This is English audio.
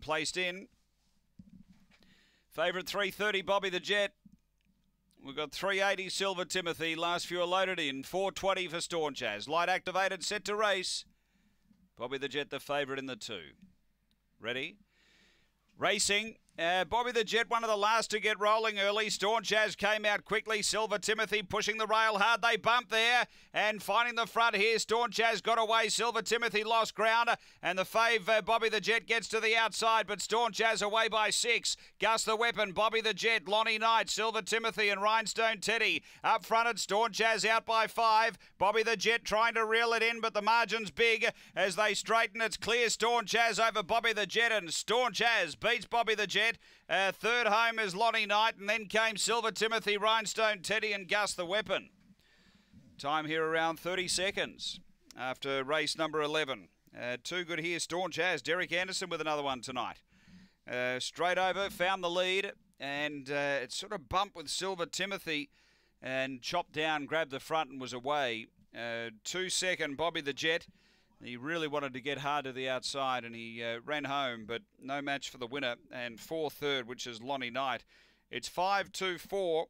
placed in. Favourite 330, Bobby the Jet. We've got 380 Silver Timothy, last few are loaded in. 420 for Staunch as Light activated, set to race. Bobby the Jet, the favourite in the two. Ready? Racing. Uh, Bobby the Jet, one of the last to get rolling early. Staunch as came out quickly. Silver Timothy pushing the rail hard. They bump there and finding the front here. Staunch as got away. Silver Timothy lost ground and the fave uh, Bobby the Jet gets to the outside, but Staunch as away by six. Gus the Weapon, Bobby the Jet, Lonnie Knight, Silver Timothy, and Rhinestone Teddy up front. And Staunch as out by five. Bobby the Jet trying to reel it in, but the margin's big as they straighten. It's clear Staunch as over Bobby the Jet and Staunch as beats Bobby the Jet set. Uh, third home is Lonnie Knight, and then came Silver Timothy, Rhinestone Teddy, and Gus the Weapon. Time here around 30 seconds after race number 11. Uh, two good here. Staunch has Derek Anderson with another one tonight. Uh, straight over, found the lead, and uh, it sort of bumped with Silver Timothy and chopped down, grabbed the front, and was away. Uh, two second, Bobby the Jet. He really wanted to get hard to the outside and he uh, ran home, but no match for the winner and 4 third, which is Lonnie Knight. It's 5 2 4.